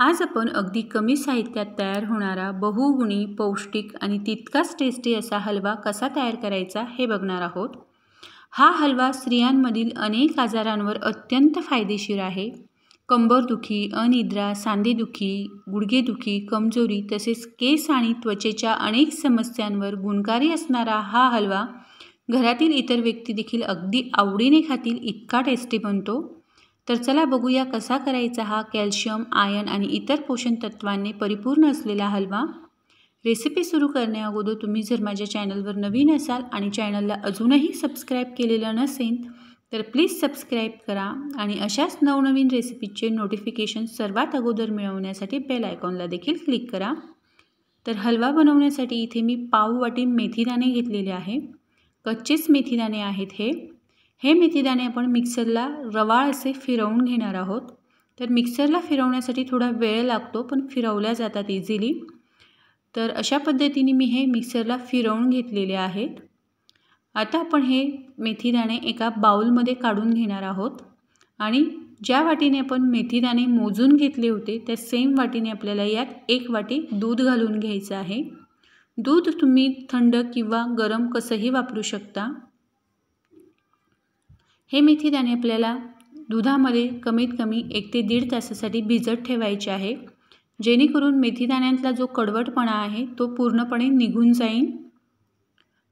आज आपण अगदी कमी साहित्यात तयार होणारा बहुगुणी पौष्टिक आणि तितकाच टेस्टी असा हलवा कसा तयार करायचा हे बघणार आहोत हा हलवा स्त्रियांमधील अनेक आजारांवर अत्यंत फायदेशीर आहे कंबरदुखी अनिद्रा सांधेदुखी गुडघेदुखी कमजोरी तसेच केस आणि त्वचेच्या अनेक समस्यांवर गुणकारी असणारा हा हलवा घरातील इतर व्यक्ती देखील अगदी आवडीने खातील इतका टेस्टी बनतो तर चला बघूया कसा करायचा हा कॅल्शियम आयन आणि इतर पोषण तत्वांनी परिपूर्ण असलेला हलवा रेसिपी सुरू करण्याअगोदर तुम्ही जर माझ्या चॅनलवर नवीन असाल आणि चॅनलला अजूनही सबस्क्राईब केलेलं नसेल तर प्लीज सबस्क्राईब करा आणि अशाच नवनवीन रेसिपीचे नोटिफिकेशन सर्वात अगोदर मिळवण्यासाठी बेल आयकॉनला देखील क्लिक करा तर हलवा बनवण्यासाठी इथे मी पाववाटी मेथीदाणे घेतलेले आहे कच्चेच मेथीदाणे आहेत हे हे मेथीदाणे आपण मिक्सरला रवाळ असे फिरवून घेणार आहोत तर मिक्सरला फिरवण्यासाठी थोडा वेळ लागतो पण फिरवल्या जातात इझिली तर अशा पद्धतीने मी हे मिक्सरला फिरवून घेतलेले आहेत आता आपण हे मेथीदाणे एका बाऊलमध्ये काढून घेणार आहोत आणि ज्या वाटीने आपण मेथीदाणे मोजून घेतले होते त्या सेम वाटीने आपल्याला यात एक वाटी दूध घालून घ्यायचं आहे दूध तुम्ही थंड किंवा गरम कसंही वापरू शकता हे मेथीदाणे आपल्याला दुधामध्ये कमीत कमी एक ते दीड तासासाठी भिजत ठेवायचे आहे जेणेकरून मेथीदाण्यातला जो कडवटपणा आहे तो पूर्णपणे निघून जाईल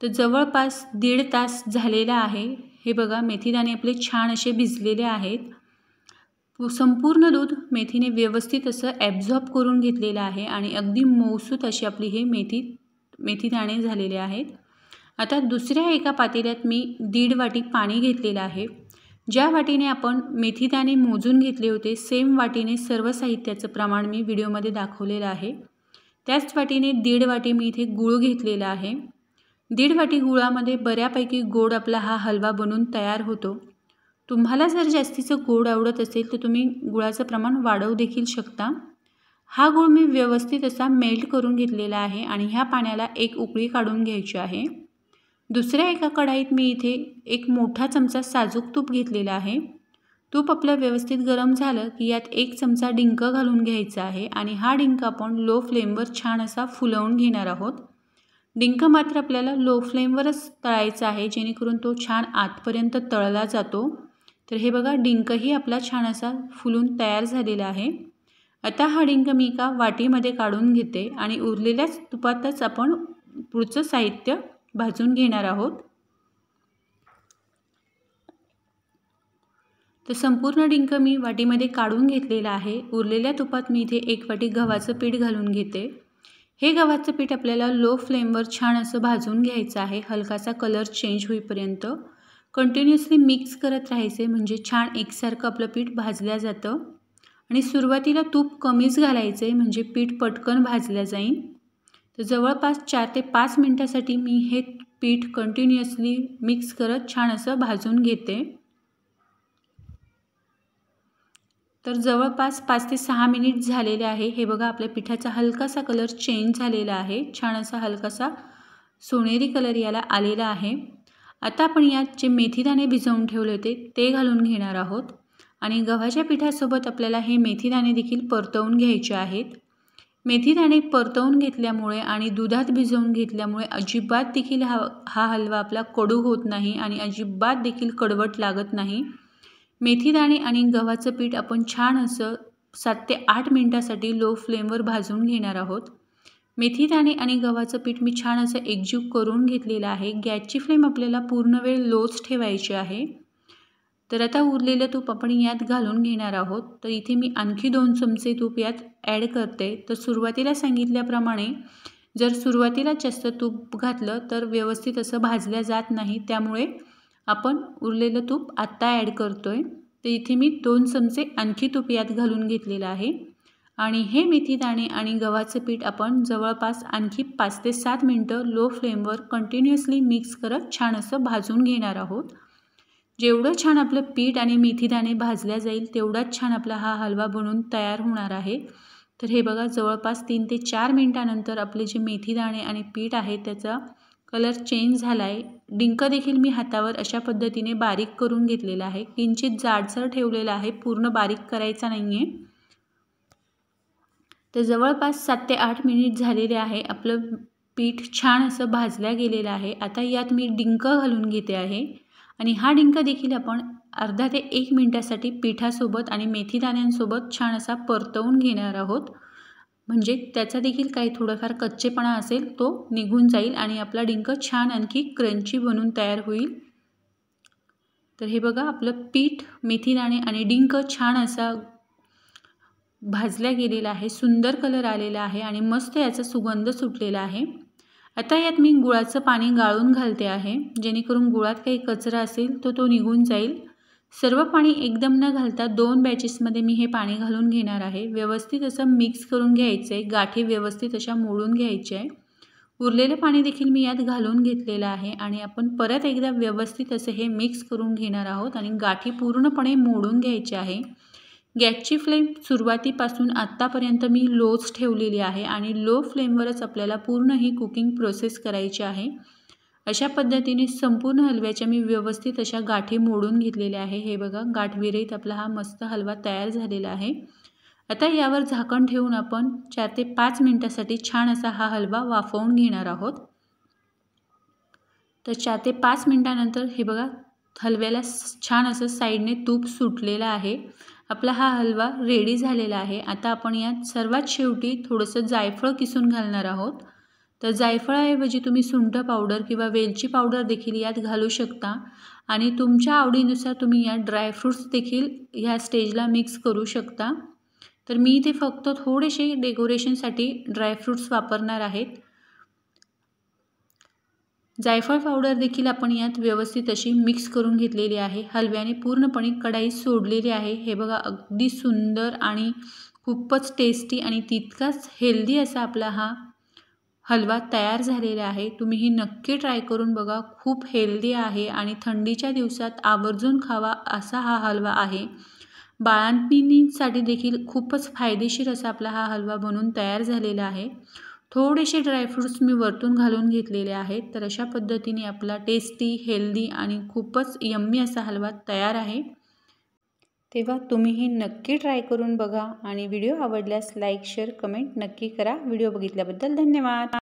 तर जवळपास दीड तास झालेला आहे हे बघा मेथीदाणे आपले छान असे भिजलेले आहेत संपूर्ण दूध मेथीने व्यवस्थित असं ॲब्झॉर्ब करून घेतलेलं आहे आणि अगदी मौसूत अशी आपली हे मेथी मेथीदाणे झालेले आहेत आता दुसऱ्या एका पातेल्यात मी दीड वाटी पाणी घेतलेलं आहे ज्या वाटीने आपण मेथीदाणे मोजून घेतले होते सेम वाटीने सर्व साहित्याचं प्रमाण मी व्हिडिओमध्ये दाखवलेलं आहे त्याच वाटीने दीड वाटी मी इथे गूळ घेतलेला आहे दीड वाटी गुळामध्ये बऱ्यापैकी गोड आपला हा हलवा बनून तयार होतो तुम्हाला जर जास्तीचं गोड आवडत असेल तर तुम्ही गुळाचं प्रमाण वाढवू देखील शकता हा गुळ मी व्यवस्थित असा मेल्ट करून घेतलेला आहे आणि ह्या पाण्याला एक उकळी काढून घ्यायची आहे दुसऱ्या एका कढाईत मी इथे एक मोठा चमचा साजूक तूप घेतलेला आहे तूप आपलं व्यवस्थित गरम झालं की यात एक चमचा डिंक घालून घ्यायचा आहे आणि हा डिंक आपण लो फ्लेमवर छान असा फुलवून घेणार आहोत डिंक मात्र आपल्याला लो फ्लेमवरच तळायचा आहे जेणेकरून तो छान आतपर्यंत तळला जातो तर हे बघा डिंकही आपला छान असा फुलून तयार झालेला आहे आता हा डिंक मी एका वाटीमध्ये काढून घेते आणि उरलेल्याच तुपातच आपण पुढचं साहित्य भाजून घेणार आहोत तर संपूर्ण डिंक मी वाटीमध्ये काढून घेतलेला आहे उरलेल्या तुपात मी इथे एक वाटी गव्हाचं पीठ घालून घेते हे गव्हाचं पीठ आपल्याला लो फ्लेमवर छान असं भाजून घ्यायचं आहे हलकासा कलर चेंज होईपर्यंत कंटिन्युअसली मिक्स करत राहायचे म्हणजे छान एकसारखं आपलं पीठ भाजल्या जातं आणि सुरुवातीला तूप कमीच घालायचं आहे म्हणजे पीठ पटकन भाजल्या जाईल जवळपास चार ते पाच मिनटासाठी मी हे पीठ कंटिन्युअसली मिक्स करत छान असं भाजून घेते तर जवळपास पाच ते सहा मिनिट झालेले आहे हे बघा आपल्या पिठाचा हलकासा कलर चेंज झालेला आहे छान असा हलकासा सोनेरी कलर याला आलेला आहे आता आपण यात जे मेथीदाणे भिजवून ठेवले होते ते घालून घेणार आहोत आणि गव्हाच्या पिठासोबत आपल्याला हे मेथीदाणे देखील परतवून घ्यायचे आहेत मेथी दाणे परतवून घेतल्यामुळे आणि दुधात भिजवून घेतल्यामुळे अजिबात देखील हा हा हलवा आपला कडू होत नाही आणि अजिबात देखील कडवट लागत नाही मेथी दाणे आणि गव्हाचं पीठ आपण छान असं सात ते आठ मिनटासाठी लो फ्लेमवर भाजून घेणार आहोत मेथी दाणे आणि गव्हाचं पीठ मी छान असं एकजीव करून घेतलेलं आहे गॅसची फ्लेम आपल्याला पूर्ण वेळ लोच ठेवायची आहे तर आता उरलेलं तूप आपण यात घालून घेणार आहोत तर इथे मी आणखी दोन चमचे तूप यात ॲड करते तर सुरुवातीला सांगितल्याप्रमाणे जर सुरुवातीला जास्त तूप घातलं तर व्यवस्थित असं भाजल्या जात नाही त्यामुळे आपण उरलेलं तूप आत्ता ॲड करतो आहे तर इथे मी दोन चमचे आणखी तूप यात घालून घेतलेलं आहे आणि हे मेथी दाणे आणि गव्हाचं पीठ आपण जवळपास आणखी पाच ते सात मिनटं लो फ्लेमवर कंटिन्युअसली मिक्स करत छान असं भाजून घेणार आहोत जेवढं छान आपलं पीठ आणि मेथीदाणे भाजल्या जाईल तेवढाच छान आपला हा हलवा बनून तयार होणार आहे तर हे बघा जवळपास तीन ते चार मिनटानंतर आपले जे मेथीदाणे आणि पीठ आहे त्याचा कलर चेंज झाला आहे डिंक देखील मी हातावर अशा पद्धतीने बारीक करून घेतलेला आहे किंचित जाडसर ठेवलेला आहे पूर्ण बारीक करायचा नाही आहे तर जवळपास सात ते आठ मिनिट झालेले आहे आपलं पीठ छान असं भाजल्या गेलेलं आहे आता यात मी डिंक घालून घेते आहे आणि हा डिंक देखील आपण अर्धा ते एक मिनटासाठी पिठासोबत आणि मेथी दाण्यांसोबत छान असा परतवून घेणार आहोत म्हणजे त्याचा देखील काही थोडाफार कच्चेपणा असेल तो निघून जाईल आणि आपला डिंक छान आणखी क्रंची बनून तयार होईल तर हे बघा आपलं पीठ मेथी दाणे आणि डिंक छान असा भाजल्या गेलेला आहे सुंदर कलर आलेला आहे आणि मस्त याचा सुगंध सुटलेला आहे आता यात मी गुळाचं पाणी गाळून घालते आहे जेणेकरून गुळात काही कचरा असेल तो तो निघून जाईल सर्व पाणी एकदम न घालता दोन बॅचेसमध्ये मी हे पाणी घालून घेणार आहे व्यवस्थित असं मिक्स करून घ्यायचं आहे गाठी व्यवस्थित अशा मोडून घ्यायची आहे उरलेलं पाणी देखील मी यात घालून घेतलेलं आहे आणि आपण परत एकदा व्यवस्थित असं हे मिक्स करून घेणार आहोत आणि गाठी पूर्णपणे मोडून घ्यायची आहे गॅसची फ्लेम सुरुवातीपासून आत्तापर्यंत मी लोच ठेवलेली आहे आणि लो फ्लेमवरच आपल्याला पूर्ण ही कुकिंग प्रोसेस करायची आहे अशा पद्धतीने संपूर्ण हलव्याच्या मी व्यवस्थित अशा गाठी मोडून घेतलेल्या आहे हे बघा गाठविरहित आपला हा मस्त हलवा तयार झालेला आहे आता यावर झाकण ठेवून आपण चार ते पाच मिनटासाठी छान असा हा हलवा वाफवून घेणार आहोत तर चार ते पाच मिनटानंतर हे बघा हलव्याला छान असं साईडने तूप सुटलेलं आहे आपला हा हलवा रेडी झालेला आहे आता आपण यात सर्वात शेवटी थोडंसं जायफळ किसून घालणार आहोत तर जायफळाऐवजी तुम्ही सुंठ पावडर किंवा वेलची पावडर देखील यात घालू शकता आणि तुमच्या आवडीनुसार तुम्ही यात ड्रायफ्रूट्स देखील ह्या स्टेजला मिक्स करू शकता तर मी इथे फक्त थोडेसे डेकोरेशनसाठी ड्रायफ्रूट्स वापरणार आहेत जायफळ पावडर देखील आपण यात व्यवस्थित अशी मिक्स करून घेतलेली आहे हलव्याने पूर्णपणे कढाई सोडलेली आहे हे बघा अगदी सुंदर आणि खूपच टेस्टी आणि तितकाच हेल्दी असा आपला हा हलवा तयार झालेला आहे तुम्ही ही नक्की ट्राय करून बघा खूप हेल्दी आहे आणि थंडीच्या दिवसात आवर्जून खावा असा हा हलवा आहे बाळांनीसाठी देखील खूपच फायदेशीर असा आपला हा हलवा बनून तयार झालेला आहे थोडेसे ड्रायफ्रूट्स मी वरतून घालून घेतलेले आहेत तर अशा पद्धतीने आपला टेस्टी हेल्दी आणि खूपच यम्मी असा हलवा तयार आहे तेव्हा तुम्हीही नक्की ट्राय करून बघा आणि व्हिडिओ आवडल्यास लाईक शेअर कमेंट नक्की करा व्हिडिओ बघितल्याबद्दल धन्यवाद